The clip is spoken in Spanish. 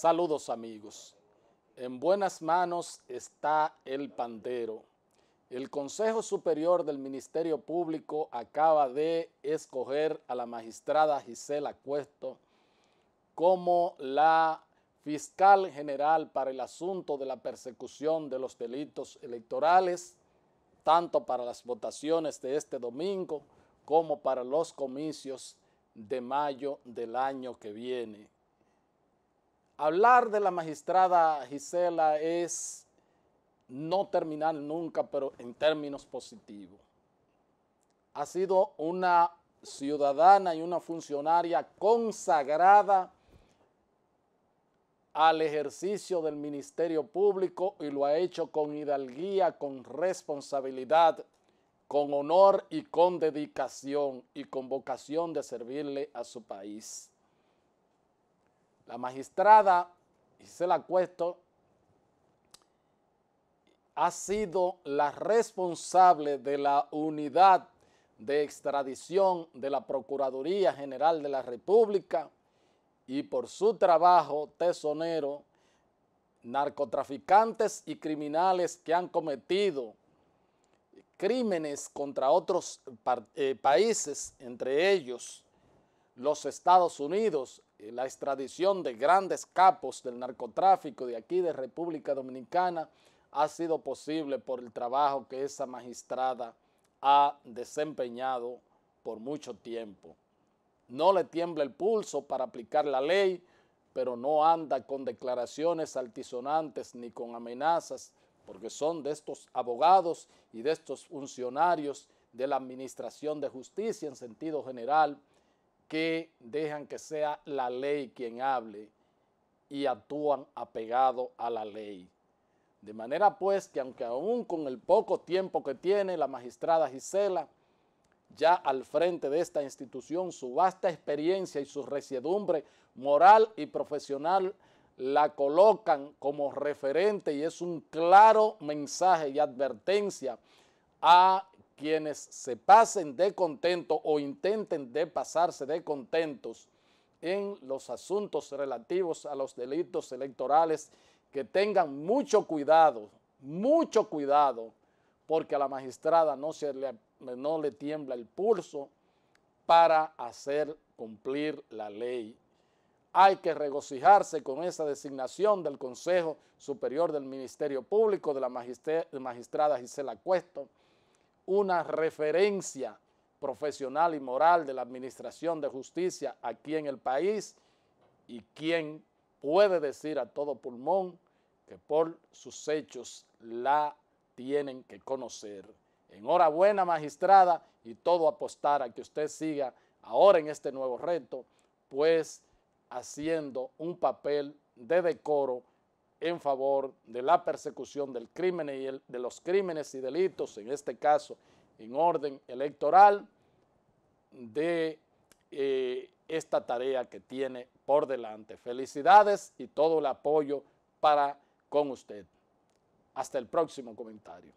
Saludos amigos. En buenas manos está el pandero. El Consejo Superior del Ministerio Público acaba de escoger a la magistrada Gisela Cuesto como la fiscal general para el asunto de la persecución de los delitos electorales, tanto para las votaciones de este domingo como para los comicios de mayo del año que viene hablar de la magistrada Gisela es no terminar nunca, pero en términos positivos. Ha sido una ciudadana y una funcionaria consagrada al ejercicio del Ministerio Público y lo ha hecho con hidalguía, con responsabilidad, con honor y con dedicación y con vocación de servirle a su país. La magistrada Gisela Cuesto ha sido la responsable de la unidad de extradición de la Procuraduría General de la República y por su trabajo tesonero, narcotraficantes y criminales que han cometido crímenes contra otros eh, países, entre ellos los Estados Unidos, eh, la extradición de grandes capos del narcotráfico de aquí de República Dominicana ha sido posible por el trabajo que esa magistrada ha desempeñado por mucho tiempo. No le tiembla el pulso para aplicar la ley, pero no anda con declaraciones altisonantes ni con amenazas, porque son de estos abogados y de estos funcionarios de la Administración de Justicia en sentido general, que dejan que sea la ley quien hable y actúan apegado a la ley? De manera pues que aunque aún con el poco tiempo que tiene la magistrada Gisela, ya al frente de esta institución, su vasta experiencia y su resiedumbre moral y profesional la colocan como referente y es un claro mensaje y advertencia a quienes se pasen de contento o intenten de pasarse de contentos en los asuntos relativos a los delitos electorales, que tengan mucho cuidado, mucho cuidado, porque a la magistrada no, se le, no le tiembla el pulso para hacer cumplir la ley. Hay que regocijarse con esa designación del Consejo Superior del Ministerio Público de la magistrada Gisela Cuesto, una referencia profesional y moral de la Administración de Justicia aquí en el país y quien puede decir a todo pulmón que por sus hechos la tienen que conocer. Enhorabuena, magistrada, y todo apostar a que usted siga ahora en este nuevo reto, pues haciendo un papel de decoro en favor de la persecución del crimen y de los crímenes y delitos, en este caso en orden electoral, de eh, esta tarea que tiene por delante. Felicidades y todo el apoyo para con usted. Hasta el próximo comentario.